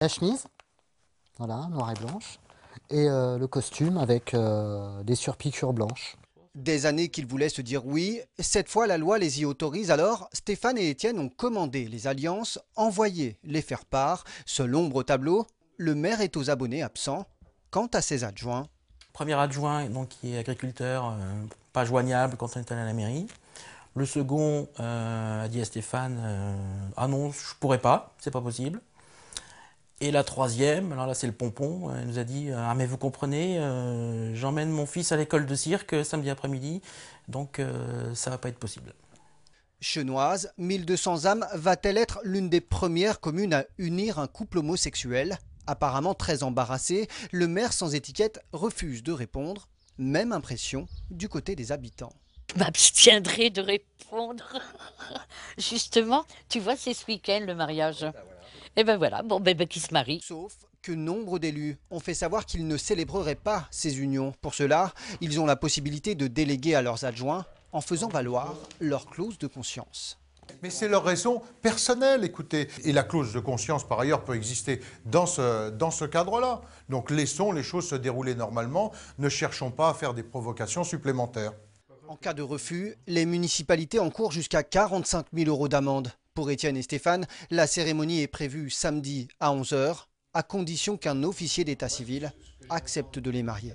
la chemise, voilà, noire et blanche, et euh, le costume avec euh, des surpiqûres blanches. Des années qu'ils voulaient se dire oui, cette fois la loi les y autorise, alors Stéphane et Étienne ont commandé les alliances, envoyé les faire part. Selon au tableau, le maire est aux abonnés absents. Quant à ses adjoints... Premier adjoint, donc, qui est agriculteur, euh, pas joignable quand on est allé à la mairie. Le second a dit à Stéphane, ah non, je pourrais pas, c'est pas possible. Et la troisième, alors là c'est le pompon, elle hein, nous a dit euh, Ah, mais vous comprenez, euh, j'emmène mon fils à l'école de cirque euh, samedi après-midi, donc ça va pas être possible. Chenoise, 1200 âmes va-t-elle être l'une des premières communes à unir un couple homosexuel Apparemment très embarrassé, le maire sans étiquette refuse de répondre. Même impression du côté des habitants. Bah, je m'abstiendrai de répondre. Justement, tu vois, c'est ce week-end le mariage. Ah, bah et eh bien voilà, bon bébé ben ben, qui se marie. Sauf que nombre d'élus ont fait savoir qu'ils ne célébreraient pas ces unions. Pour cela, ils ont la possibilité de déléguer à leurs adjoints en faisant valoir leur clause de conscience. Mais c'est leur raison personnelle, écoutez. Et la clause de conscience, par ailleurs, peut exister dans ce, dans ce cadre-là. Donc laissons les choses se dérouler normalement, ne cherchons pas à faire des provocations supplémentaires. En cas de refus, les municipalités encourent jusqu'à 45 000 euros d'amende. Pour Étienne et Stéphane, la cérémonie est prévue samedi à 11h, à condition qu'un officier d'état civil accepte de les marier.